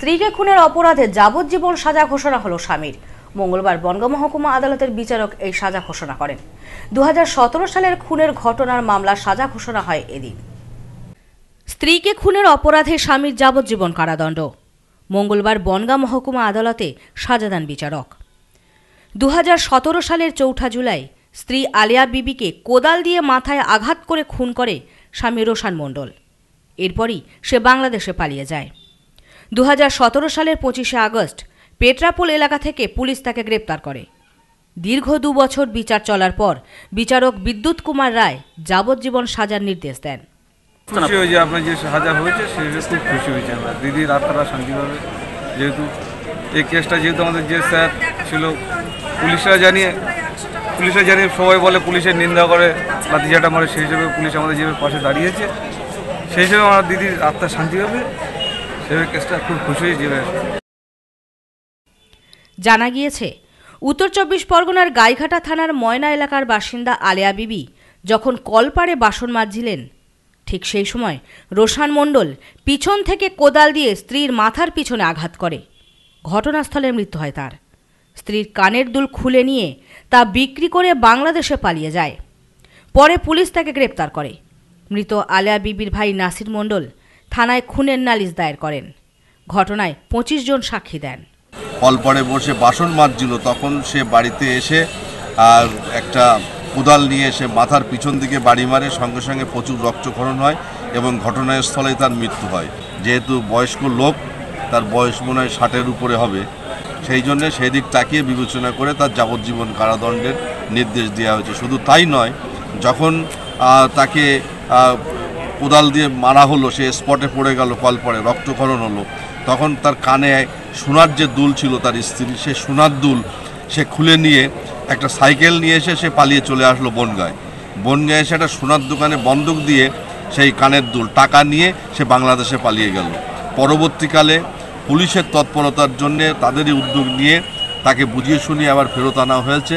স্ত্রীকে খুনের অপরাধে যাবজ্জীবন সাজা ঘোষণা হলো স্বামীর মঙ্গলবার বঙ্গমহকুমা মহকুমা আদালতের বিচারক এই সাজা ঘোষণা করেন দু সালের খুনের ঘটনার মামলা সাজা ঘোষণা হয় এদিন স্ত্রীকে খুনের অপরাধে স্বামীর যাবজ্জীবন কারাদণ্ড মঙ্গলবার বনগা মহকুমা আদালতে সাজাদান বিচারক দু সালের চৌঠা জুলাই স্ত্রী আলিয়া বিবিকে কোদাল দিয়ে মাথায় আঘাত করে খুন করে স্বামী রোশান মণ্ডল এরপরই সে বাংলাদেশে পালিয়ে যায় দু সালের পঁচিশে আগস্ট পেট্রাপোল এলাকা থেকে পুলিশ তাকে গ্রেপ্তার করে দীর্ঘ দু বছর বিচার চলার পর বিচারক বিদ্যুৎ কুমার রায় যাবজ্জীবন সাজার নির্দেশ দেন খুশি হয়েছে আপনার যে সাজা হয়েছে সেটা খুব খুশি হয়েছে আমরা দিদি রাতটা শান্তিভাবে যেহেতু এই কেসটা যেহেতু আমাদের যে স্যার ছিল পুলিশরা জানিয়ে পুলিশরা জানিয়ে সবাই বলে পুলিশের নিন্দা করে লাঠিঝাটা মারে সেই হিসেবে পুলিশ আমাদের যেভাবে পাশে দাঁড়িয়েছে সেই হিসেবে আমার দিদির আত্মা শান্তি পাবে কেসটা খুব খুশি জানা গিয়েছে উত্তর চব্বিশ পরগনার গাইঘাটা থানার ময়না এলাকার বাসিন্দা আলেয়া বিবি যখন কলপাড়ে বাসন মাজছিলেন ঠিক সেই সময় রোশান মণ্ডল পিছন থেকে কোদাল দিয়ে স্ত্রীর মাথার পিছনে আঘাত করে ঘটনাস্থলে মৃত্যু হয় তার স্ত্রীর কানের দুল খুলে নিয়ে তা বিক্রি করে বাংলাদেশে পালিয়ে যায় পরে পুলিশ তাকে গ্রেপ্তার করে মৃত আলেয়া বিবির ভাই নাসির মণ্ডল থানায় খুনের নালিশ দায়ের করেন ঘটনায় পঁচিশ জন সাক্ষী দেন কলপরে বসে বাসন মাজছিল তখন সে বাড়িতে এসে আর একটা কোদাল নিয়ে এসে মাথার পিছন দিকে বাড়ি মারে সঙ্গে সঙ্গে প্রচুর রক্তক্ষরণ হয় এবং ঘটনাস্থলেই তার মৃত্যু হয় যেহেতু বয়স্ক লোক তার বয়স মনে হয় ষাটের উপরে হবে সেই জন্যে সেই দিক তাকিয়ে বিবেচনা করে তার যাবজ্জীবন কারাদণ্ডের নির্দেশ দেওয়া হয়েছে শুধু তাই নয় যখন তাকে কোদাল দিয়ে মারা হলো সে স্পটে পড়ে গেল পরে রক্তক্ষরণ হলো তখন তার কানে সোনার যে দুল ছিল তার স্ত্রী সে সোনার দুল সে খুলে নিয়ে একটা সাইকেল নিয়ে এসে সে পালিয়ে চলে আসলো বনগায় বনগায় এসে একটা সোনার দোকানে বন্দুক দিয়ে সেই কানের দুল টাকা নিয়ে সে বাংলাদেশে পালিয়ে গেল পরবর্তীকালে পুলিশের তৎপরতার জন্যে তাদেরই উদ্যোগ নিয়ে তাকে বুঝিয়ে শুনিয়ে আবার ফেরত আনা হয়েছে